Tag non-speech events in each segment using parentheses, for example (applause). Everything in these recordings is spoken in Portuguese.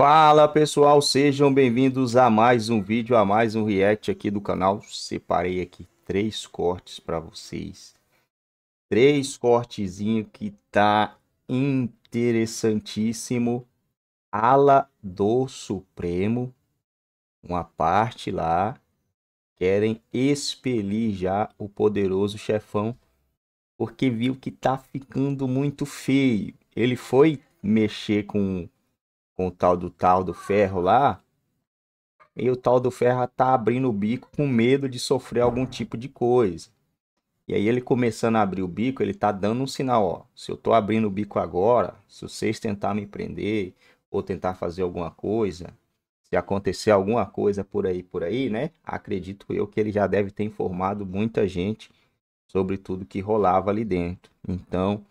Fala pessoal, sejam bem-vindos a mais um vídeo, a mais um react aqui do canal. Separei aqui três cortes para vocês. Três cortezinho que tá interessantíssimo. Ala do Supremo, uma parte lá, querem expelir já o poderoso chefão, porque viu que tá ficando muito feio. Ele foi mexer com com o tal do tal do ferro lá. E o tal do ferro tá abrindo o bico com medo de sofrer algum tipo de coisa. E aí ele começando a abrir o bico, ele tá dando um sinal, ó. Se eu tô abrindo o bico agora, se vocês tentar me prender ou tentar fazer alguma coisa, se acontecer alguma coisa por aí, por aí, né? Acredito eu que ele já deve ter informado muita gente sobre tudo que rolava ali dentro. Então,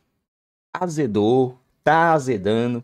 azedou, tá azedando,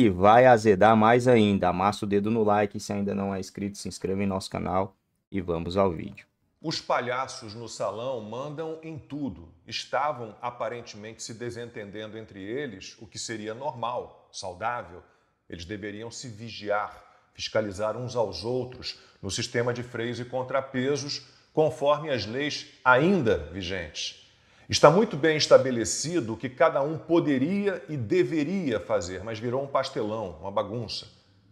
e vai azedar mais ainda. Amassa o dedo no like, se ainda não é inscrito, se inscreva em nosso canal e vamos ao vídeo. Os palhaços no salão mandam em tudo. Estavam aparentemente se desentendendo entre eles, o que seria normal, saudável. Eles deveriam se vigiar, fiscalizar uns aos outros no sistema de freios e contrapesos, conforme as leis ainda vigentes. Está muito bem estabelecido o que cada um poderia e deveria fazer, mas virou um pastelão, uma bagunça.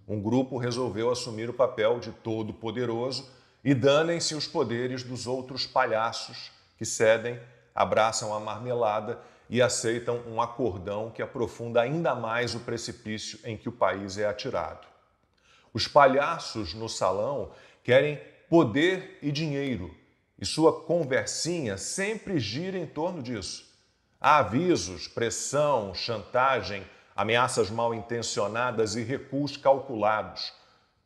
Um grupo resolveu assumir o papel de todo-poderoso e danem-se os poderes dos outros palhaços que cedem, abraçam a marmelada e aceitam um acordão que aprofunda ainda mais o precipício em que o país é atirado. Os palhaços no salão querem poder e dinheiro, e sua conversinha sempre gira em torno disso. Há avisos, pressão, chantagem, ameaças mal intencionadas e recuos calculados.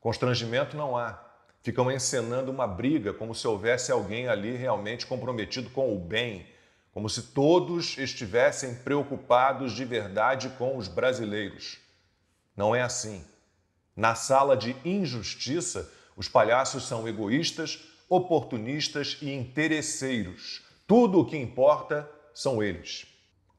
Constrangimento não há. Ficam encenando uma briga como se houvesse alguém ali realmente comprometido com o bem, como se todos estivessem preocupados de verdade com os brasileiros. Não é assim. Na sala de injustiça, os palhaços são egoístas, oportunistas e interesseiros. Tudo o que importa são eles.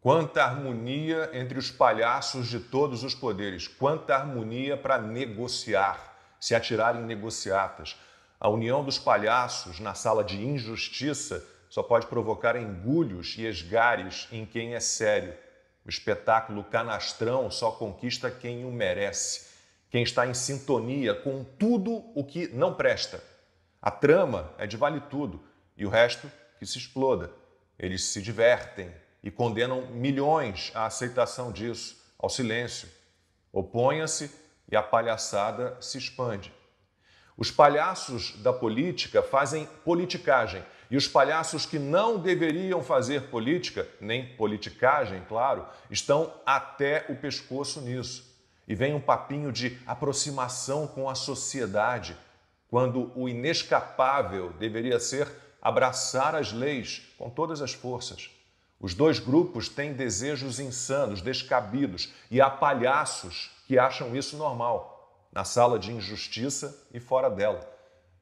Quanta harmonia entre os palhaços de todos os poderes, quanta harmonia para negociar, se atirar em negociatas. A união dos palhaços na sala de injustiça só pode provocar engulhos e esgares em quem é sério. O espetáculo canastrão só conquista quem o merece, quem está em sintonia com tudo o que não presta. A trama é de vale tudo e o resto que se exploda. Eles se divertem e condenam milhões à aceitação disso, ao silêncio. Oponha-se e a palhaçada se expande. Os palhaços da política fazem politicagem e os palhaços que não deveriam fazer política, nem politicagem, claro, estão até o pescoço nisso. E vem um papinho de aproximação com a sociedade quando o inescapável deveria ser abraçar as leis com todas as forças. Os dois grupos têm desejos insanos, descabidos, e há palhaços que acham isso normal, na sala de injustiça e fora dela.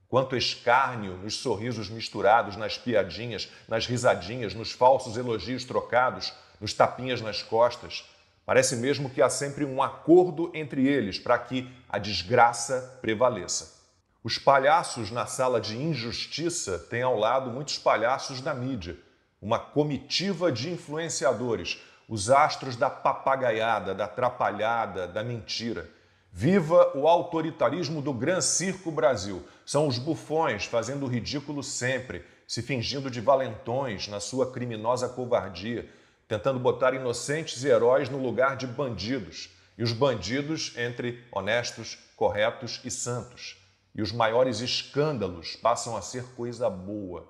Quanto escárnio nos sorrisos misturados, nas piadinhas, nas risadinhas, nos falsos elogios trocados, nos tapinhas nas costas. Parece mesmo que há sempre um acordo entre eles para que a desgraça prevaleça. Os palhaços na sala de injustiça têm ao lado muitos palhaços da mídia, uma comitiva de influenciadores, os astros da papagaiada, da atrapalhada, da mentira. Viva o autoritarismo do Gran Circo Brasil! São os bufões fazendo o ridículo sempre, se fingindo de valentões na sua criminosa covardia, tentando botar inocentes e heróis no lugar de bandidos, e os bandidos entre honestos, corretos e santos e os maiores escândalos passam a ser coisa boa.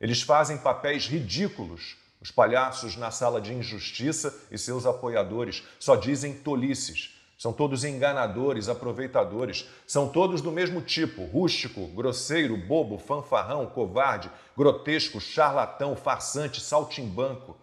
Eles fazem papéis ridículos. Os palhaços na sala de injustiça e seus apoiadores só dizem tolices. São todos enganadores, aproveitadores. São todos do mesmo tipo: rústico, grosseiro, bobo, fanfarrão, covarde, grotesco, charlatão, farsante, saltimbanco.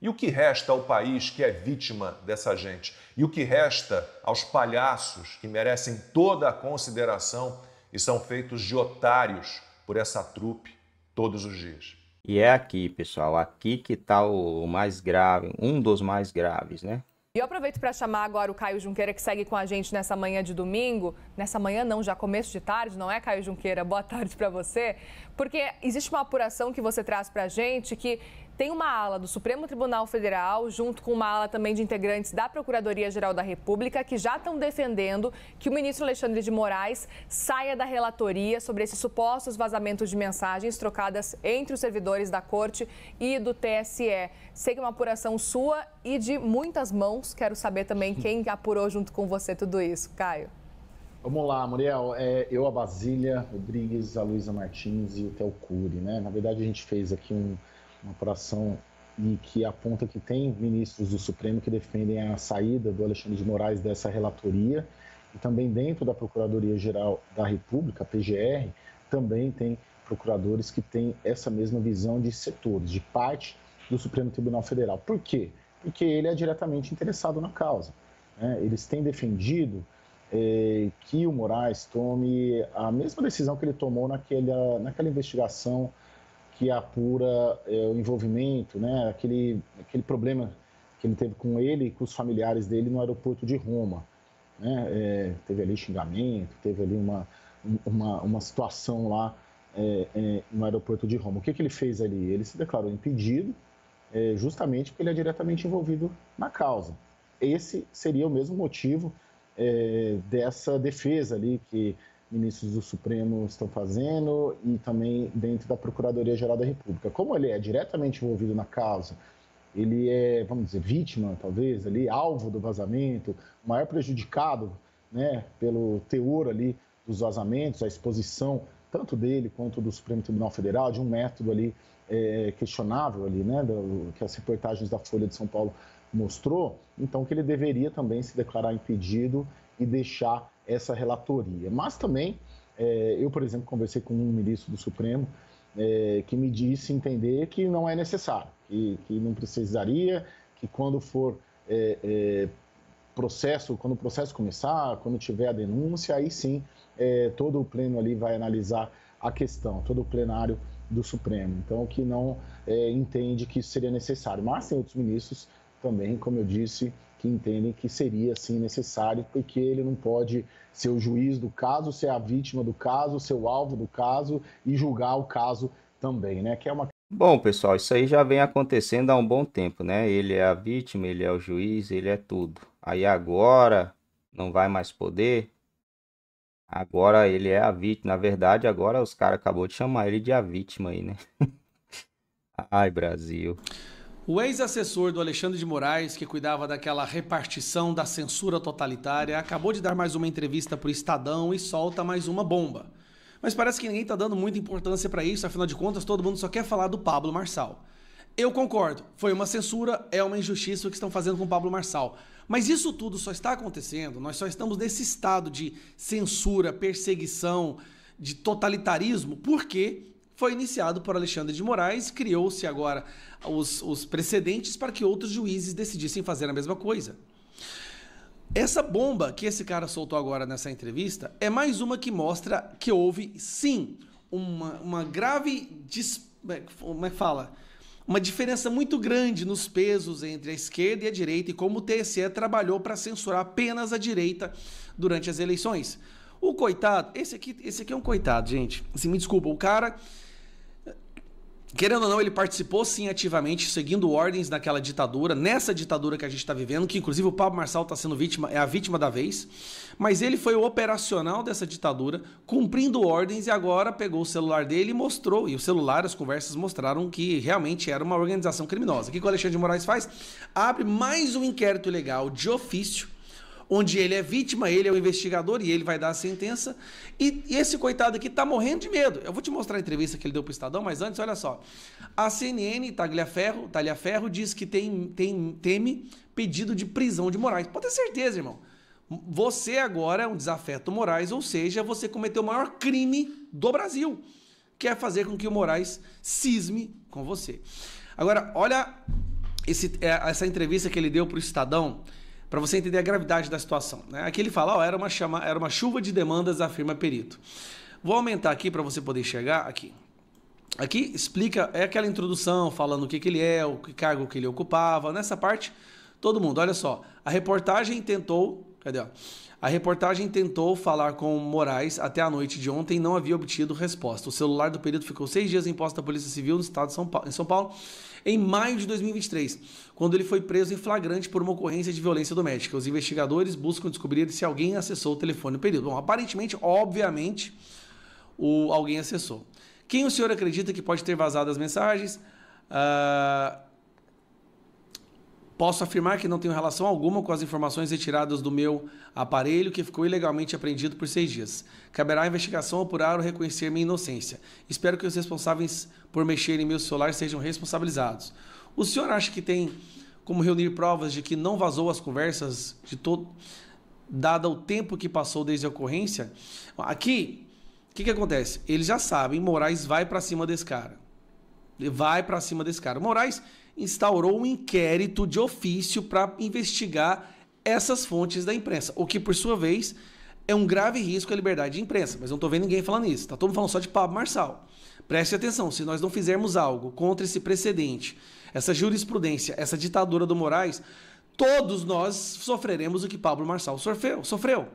E o que resta ao país que é vítima dessa gente? E o que resta aos palhaços que merecem toda a consideração e são feitos de otários por essa trupe todos os dias. E é aqui, pessoal, aqui que está o mais grave, um dos mais graves, né? E eu aproveito para chamar agora o Caio Junqueira, que segue com a gente nessa manhã de domingo. Nessa manhã não, já começo de tarde, não é, Caio Junqueira? Boa tarde para você. Porque existe uma apuração que você traz para a gente que tem uma ala do Supremo Tribunal Federal, junto com uma ala também de integrantes da Procuradoria-Geral da República, que já estão defendendo que o ministro Alexandre de Moraes saia da relatoria sobre esses supostos vazamentos de mensagens trocadas entre os servidores da Corte e do TSE. Sei que é uma apuração sua e de muitas mãos. Quero saber também quem apurou junto com você tudo isso. Caio. Vamos lá, Muriel. É, eu, a Basília, Rodrigues, a Luísa Martins e o Theo Cury, né? Na verdade, a gente fez aqui um uma apuração e que aponta que tem ministros do Supremo que defendem a saída do Alexandre de Moraes dessa relatoria e também dentro da Procuradoria-Geral da República, PGR, também tem procuradores que têm essa mesma visão de setores, de parte do Supremo Tribunal Federal. Por quê? Porque ele é diretamente interessado na causa. Né? Eles têm defendido eh, que o Moraes tome a mesma decisão que ele tomou naquela, naquela investigação que é apura é, o envolvimento, né, aquele, aquele problema que ele teve com ele e com os familiares dele no aeroporto de Roma. Né? É, teve ali xingamento, teve ali uma, uma, uma situação lá é, é, no aeroporto de Roma. O que, que ele fez ali? Ele se declarou impedido, é, justamente porque ele é diretamente envolvido na causa. Esse seria o mesmo motivo dessa defesa ali que ministros do Supremo estão fazendo e também dentro da Procuradoria-Geral da República. Como ele é diretamente envolvido na causa, ele é, vamos dizer, vítima, talvez, ali, alvo do vazamento, maior prejudicado né, pelo teor ali dos vazamentos, a exposição tanto dele quanto do Supremo Tribunal Federal, de um método ali é, questionável ali, né, do, que as reportagens da Folha de São Paulo mostrou, então que ele deveria também se declarar impedido e deixar essa relatoria. Mas também, é, eu, por exemplo, conversei com um ministro do Supremo é, que me disse entender que não é necessário, que, que não precisaria, que quando for é, é processo, quando o processo começar, quando tiver a denúncia, aí sim é, todo o pleno ali vai analisar a questão, todo o plenário do Supremo. Então, que não é, entende que isso seria necessário. Mas tem outros ministros também, como eu disse, que entendem que seria sim necessário, porque ele não pode ser o juiz do caso, ser a vítima do caso, ser o alvo do caso e julgar o caso também, né? Que é uma Bom, pessoal, isso aí já vem acontecendo há um bom tempo, né? Ele é a vítima, ele é o juiz, ele é tudo. Aí agora não vai mais poder. Agora ele é a vítima. Na verdade, agora os caras acabou de chamar ele de a vítima aí, né? (laughs) Ai, Brasil. O ex-assessor do Alexandre de Moraes, que cuidava daquela repartição da censura totalitária, acabou de dar mais uma entrevista para o Estadão e solta mais uma bomba. Mas parece que ninguém está dando muita importância para isso, afinal de contas, todo mundo só quer falar do Pablo Marçal. Eu concordo, foi uma censura, é uma injustiça o que estão fazendo com o Pablo Marçal. Mas isso tudo só está acontecendo, nós só estamos nesse estado de censura, perseguição, de totalitarismo, porque foi iniciado por Alexandre de Moraes, criou-se agora os, os precedentes para que outros juízes decidissem fazer a mesma coisa. Essa bomba que esse cara soltou agora nessa entrevista é mais uma que mostra que houve, sim, uma, uma grave. Dis... Como é que fala? Uma diferença muito grande nos pesos entre a esquerda e a direita e como o TSE trabalhou para censurar apenas a direita durante as eleições. O coitado, esse aqui, esse aqui é um coitado, gente. Assim, me desculpa, o cara querendo ou não, ele participou sim ativamente, seguindo ordens daquela ditadura, nessa ditadura que a gente está vivendo, que inclusive o Pablo Marçal está sendo vítima, é a vítima da vez. Mas ele foi o operacional dessa ditadura, cumprindo ordens e agora pegou o celular dele e mostrou. E o celular, as conversas mostraram que realmente era uma organização criminosa. O que o Alexandre de Moraes faz? Abre mais um inquérito legal de ofício onde ele é vítima, ele é o investigador e ele vai dar a sentença. E, e esse coitado aqui está morrendo de medo. Eu vou te mostrar a entrevista que ele deu para o Estadão, mas antes, olha só. A CNN, Tagliaferro, Tagliaferro diz que tem, tem, teme pedido de prisão de Moraes. Pode ter certeza, irmão. Você agora é um desafeto Moraes, ou seja, você cometeu o maior crime do Brasil, que é fazer com que o Moraes cisme com você. Agora, olha esse, é, essa entrevista que ele deu para o Estadão para você entender a gravidade da situação. Né? Aqui ele fala, ó, era, uma chama, era uma chuva de demandas, afirma perito. Vou aumentar aqui para você poder chegar aqui. Aqui explica, é aquela introdução falando o que, que ele é, o que cargo que ele ocupava. Nessa parte, todo mundo, olha só. A reportagem tentou. Cadê? Ó, a reportagem tentou falar com Moraes até a noite de ontem e não havia obtido resposta. O celular do período ficou seis dias em posse da Polícia Civil no estado de São Paulo, em São Paulo em maio de 2023, quando ele foi preso em flagrante por uma ocorrência de violência doméstica. Os investigadores buscam descobrir se alguém acessou o telefone no período. Bom, aparentemente, obviamente, o, alguém acessou. Quem o senhor acredita que pode ter vazado as mensagens? Uh, Posso afirmar que não tenho relação alguma com as informações retiradas do meu aparelho que ficou ilegalmente apreendido por seis dias. Caberá a investigação apurar ou reconhecer minha inocência. Espero que os responsáveis por mexerem em meu celular sejam responsabilizados. O senhor acha que tem como reunir provas de que não vazou as conversas de todo dado o tempo que passou desde a ocorrência? Aqui, o que, que acontece? Eles já sabem, Moraes vai para cima desse cara. Ele vai para cima desse cara. Moraes instaurou um inquérito de ofício para investigar essas fontes da imprensa, o que por sua vez é um grave risco à liberdade de imprensa. Mas não estou vendo ninguém falando isso, está todo mundo falando só de Pablo Marçal. Preste atenção, se nós não fizermos algo contra esse precedente, essa jurisprudência, essa ditadura do Moraes, todos nós sofreremos o que Pablo Marçal sofreu. sofreu.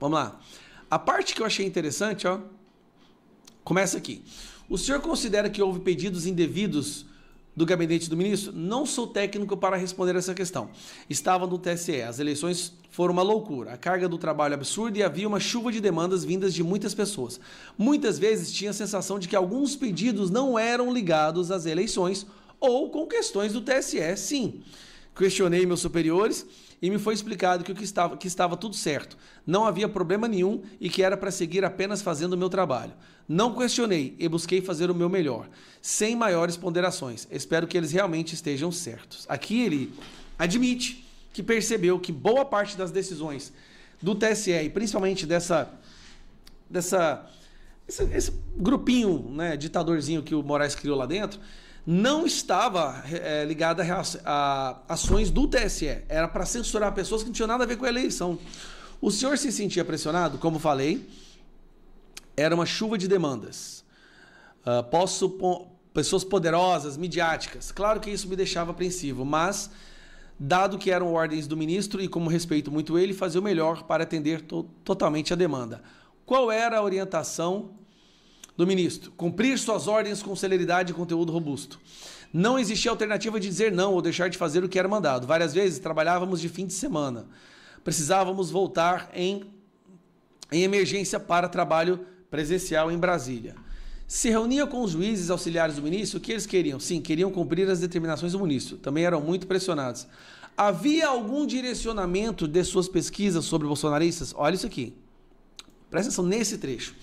Vamos lá. A parte que eu achei interessante, ó, começa aqui. O senhor considera que houve pedidos indevidos do gabinete do ministro? Não sou técnico para responder essa questão. Estava no TSE. As eleições foram uma loucura. A carga do trabalho absurda e havia uma chuva de demandas vindas de muitas pessoas. Muitas vezes tinha a sensação de que alguns pedidos não eram ligados às eleições ou com questões do TSE, sim. Questionei meus superiores e me foi explicado que, o que, estava, que estava tudo certo, não havia problema nenhum e que era para seguir apenas fazendo o meu trabalho. Não questionei e busquei fazer o meu melhor, sem maiores ponderações. Espero que eles realmente estejam certos. Aqui ele admite que percebeu que boa parte das decisões do TSE, principalmente dessa. dessa esse, esse grupinho, né, ditadorzinho que o Moraes criou lá dentro, não estava é, ligada a, ações do TSE. Era para censurar pessoas que não tinham nada a ver com a eleição. O senhor se sentia pressionado? Como falei, era uma chuva de demandas. Uh, posso pessoas poderosas, midiáticas. Claro que isso me deixava apreensivo, mas dado que eram ordens do ministro e como respeito muito ele, fazia o melhor para atender to totalmente a demanda. Qual era a orientação do ministro. Cumprir suas ordens com celeridade e conteúdo robusto. Não existia alternativa de dizer não ou deixar de fazer o que era mandado. Várias vezes trabalhávamos de fim de semana. Precisávamos voltar em, em emergência para trabalho presencial em Brasília. Se reunia com os juízes auxiliares do ministro, o que eles queriam? Sim, queriam cumprir as determinações do ministro. Também eram muito pressionados. Havia algum direcionamento de suas pesquisas sobre bolsonaristas? Olha isso aqui. Presta atenção nesse trecho.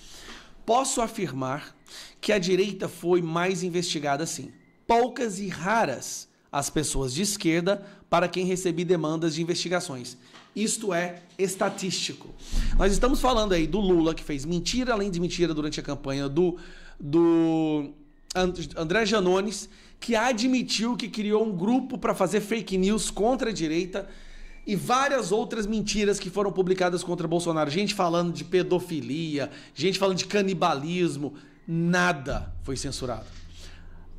Posso afirmar que a direita foi mais investigada sim. Poucas e raras as pessoas de esquerda para quem recebi demandas de investigações. Isto é estatístico. Nós estamos falando aí do Lula, que fez mentira além de mentira durante a campanha, do, do André Janones, que admitiu que criou um grupo para fazer fake news contra a direita e várias outras mentiras que foram publicadas contra Bolsonaro. Gente falando de pedofilia, gente falando de canibalismo. Nada foi censurado.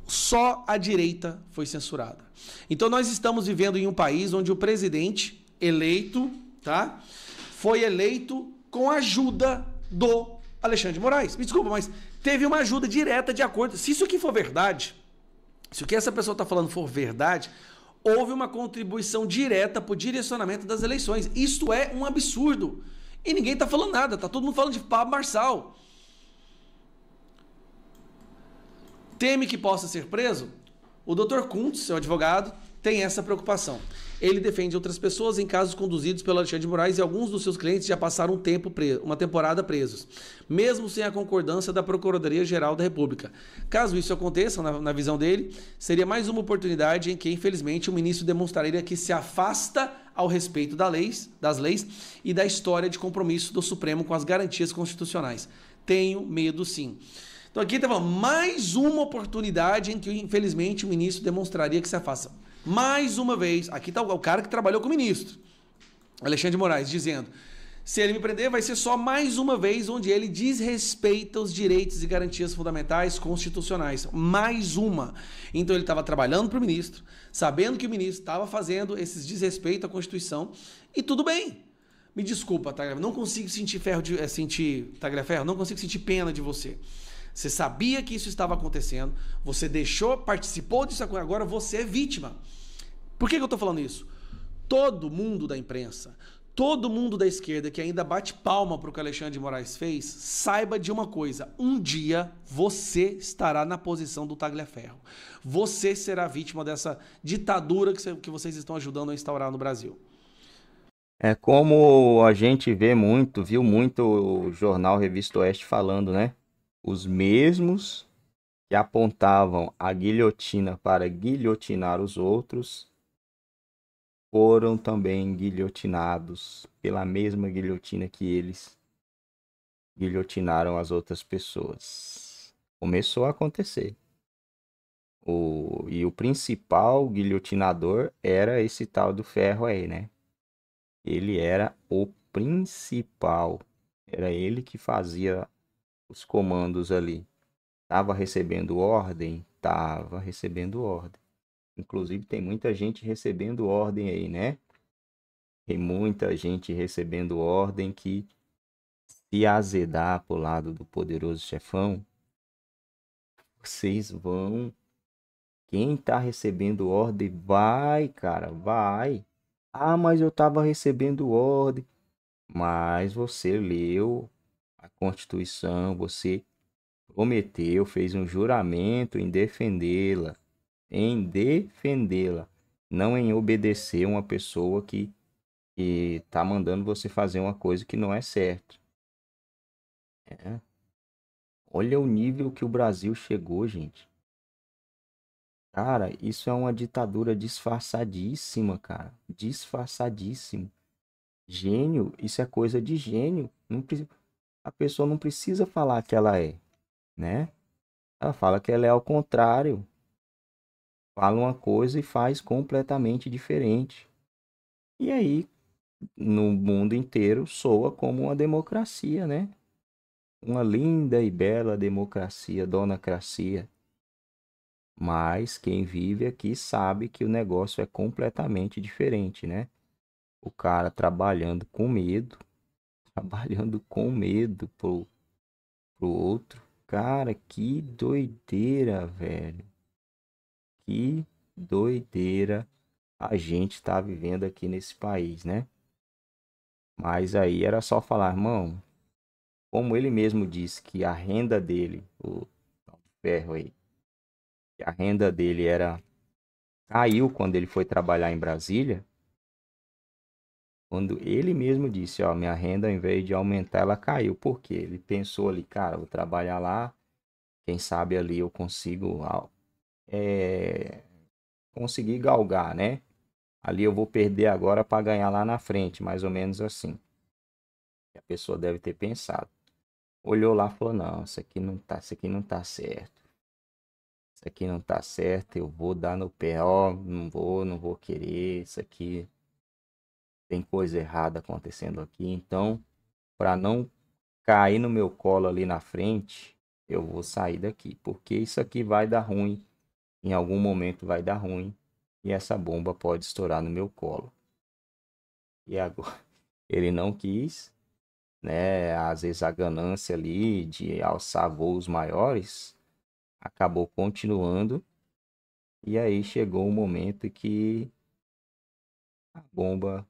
Só a direita foi censurada. Então nós estamos vivendo em um país onde o presidente eleito, tá? Foi eleito com a ajuda do Alexandre de Moraes. Me desculpa, mas teve uma ajuda direta de acordo. Se isso aqui for verdade, se o que essa pessoa está falando for verdade, houve uma contribuição direta para o direcionamento das eleições. Isto é um absurdo. E ninguém está falando nada, está todo mundo falando de Pablo Marçal. Teme que possa ser preso? O Dr. Kuntz, seu advogado, tem essa preocupação. Ele defende outras pessoas em casos conduzidos pelo Alexandre de Moraes e alguns dos seus clientes já passaram um tempo preso, uma temporada presos, mesmo sem a concordância da Procuradoria-Geral da República. Caso isso aconteça, na, na, visão dele, seria mais uma oportunidade em que, infelizmente, o ministro demonstraria que se afasta ao respeito da leis, das leis e da história de compromisso do Supremo com as garantias constitucionais. Tenho medo, sim. Então aqui estava mais uma oportunidade em que, infelizmente, o ministro demonstraria que se afasta mais uma vez, aqui está é o cara que trabalhou com o ministro, Alexandre de Moraes, dizendo: se ele me prender, vai ser só mais uma vez onde ele desrespeita os direitos e garantias fundamentais constitucionais. Mais uma. Então ele estava trabalhando para o ministro, sabendo que o ministro estava fazendo esses desrespeitos à Constituição, e tudo bem. Me desculpa, tá? Não consigo sentir ferro de, é, sentir, tá, ferro? Não consigo sentir pena de você você sabia que isso estava acontecendo, você deixou, participou disso, agora você é vítima. Por que, que eu estou falando isso? Todo mundo da imprensa, todo mundo da esquerda que ainda bate palma para o que Alexandre de Moraes fez, saiba de uma coisa: um dia você estará na posição do Tagliaferro. Você será vítima dessa ditadura que vocês estão ajudando a instaurar no Brasil. É como a gente vê muito, viu muito o jornal Revista Oeste falando, né? os mesmos que apontavam a guilhotina para guilhotinar os outros foram também guilhotinados pela mesma guilhotina que eles guilhotinaram as outras pessoas. Começou a acontecer. O, e o principal guilhotinador era esse tal do ferro aí, né? Ele era o principal. Era ele que fazia os comandos ali. Estava recebendo ordem? Estava recebendo ordem. Inclusive, tem muita gente recebendo ordem aí, né? Tem muita gente recebendo ordem que se azedar para o lado do poderoso chefão, vocês vão. Quem está recebendo ordem, vai, cara, vai. Ah, mas eu estava recebendo ordem. Mas você leu a Constituição, você prometeu, fez um juramento em defendê-la, em defendê-la, não em obedecer uma pessoa que está mandando você fazer uma coisa que não é certa. É. Olha o nível que o Brasil chegou, gente. Cara, isso é uma ditadura disfarçadíssima, cara. Disfarçadíssimo. Gênio, isso é coisa de gênio. Não precisa a pessoa não precisa falar que ela é, né? Ela fala que ela é ao contrário. Fala uma coisa e faz completamente diferente. E aí, no mundo inteiro, soa como uma democracia, né? Uma linda e bela democracia, donacracia. Mas quem vive aqui sabe que o negócio é completamente diferente, né? O cara trabalhando com medo, trabalhando com medo pro, pro outro. Cara, que doideira, velho. Que doideira a gente tá vivendo aqui nesse país, né? Mas aí era só falar, irmão, como ele mesmo disse que a renda dele, o ferro aí, a renda dele era caiu quando ele foi trabalhar em Brasília, quando ele mesmo disse, ó, minha renda, ao invés de aumentar, ela caiu. Por quê? Ele pensou ali, cara, vou trabalhar lá, quem sabe ali eu consigo é, conseguir galgar, né? Ali eu vou perder agora para ganhar lá na frente, mais ou menos assim. A pessoa deve ter pensado. Olhou lá e falou: "Não, isso aqui não tá, isso aqui não tá certo. Isso aqui não tá certo, eu vou dar no pé, ó, não vou, não vou querer isso aqui tem coisa errada acontecendo aqui. Então, para não cair no meu colo ali na frente, eu vou sair daqui, porque isso aqui vai dar ruim. Em algum momento vai dar ruim e essa bomba pode estourar no meu colo. E agora (laughs) ele não quis, né? Às vezes a ganância ali de alçar voos maiores acabou continuando. E aí chegou o momento que a bomba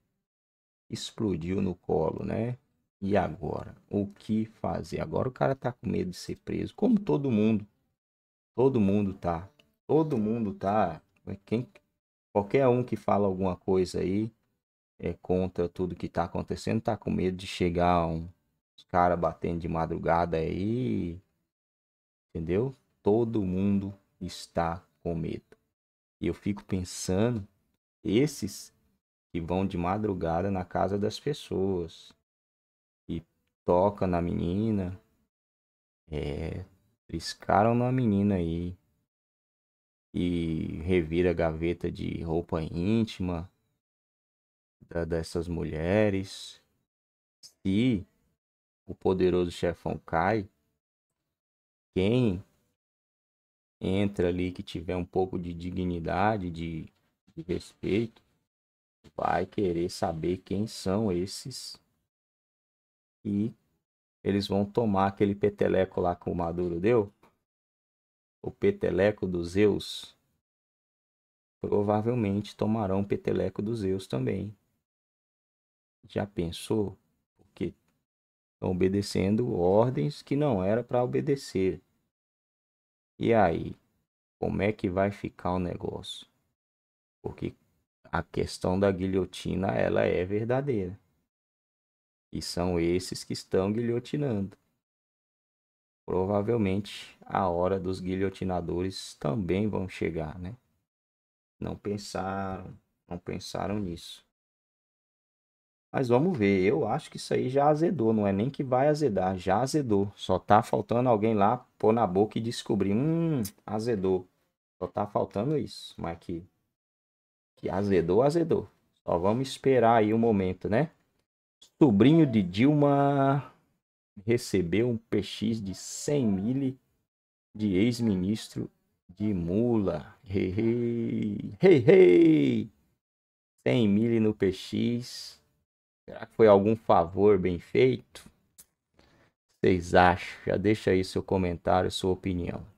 explodiu no colo, né? E agora? O que fazer? Agora o cara tá com medo de ser preso, como todo mundo. Todo mundo tá. Todo mundo tá. É quem, qualquer um que fala alguma coisa aí é contra tudo que tá acontecendo, tá com medo de chegar um cara batendo de madrugada aí. Entendeu? Todo mundo está com medo. E eu fico pensando, esses vão de madrugada na casa das pessoas e toca na menina. É, triscaram na menina aí e revira a gaveta de roupa íntima da, dessas mulheres. Se o poderoso chefão cai, quem entra ali que tiver um pouco de dignidade, de, de respeito, vai querer saber quem são esses e eles vão tomar aquele peteleco lá que o Maduro deu, o peteleco dos Zeus. Provavelmente tomarão peteleco dos Zeus também. Já pensou? Porque estão obedecendo ordens que não era para obedecer. E aí, como é que vai ficar o negócio? Porque a questão da guilhotina ela é verdadeira. E são esses que estão guilhotinando. Provavelmente a hora dos guilhotinadores também vão chegar, né? Não pensaram, não pensaram nisso. Mas vamos ver, eu acho que isso aí já azedou, não é nem que vai azedar, já azedou. Só tá faltando alguém lá pôr na boca e descobrir, hum, azedou. Só tá faltando isso, mas que que azedou, azedou. Só vamos esperar aí o um momento, né? Sobrinho de Dilma recebeu um PX de 100 mil de ex-ministro de mula. Hey, hey, hey, hey. 100 mil no PX. Será que foi algum favor bem feito? Vocês acham? Já deixa aí seu comentário, sua opinião.